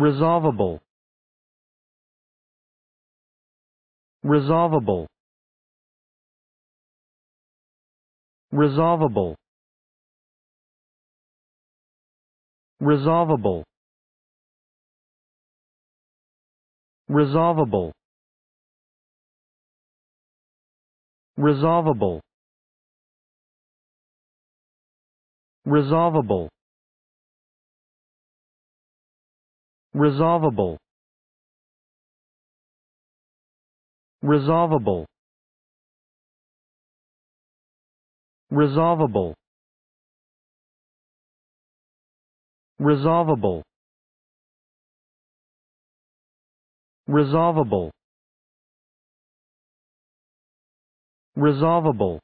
resolvable resolvable resolvable resolvable resolvable resolvable resolvable resolvable resolvable resolvable resolvable resolvable resolvable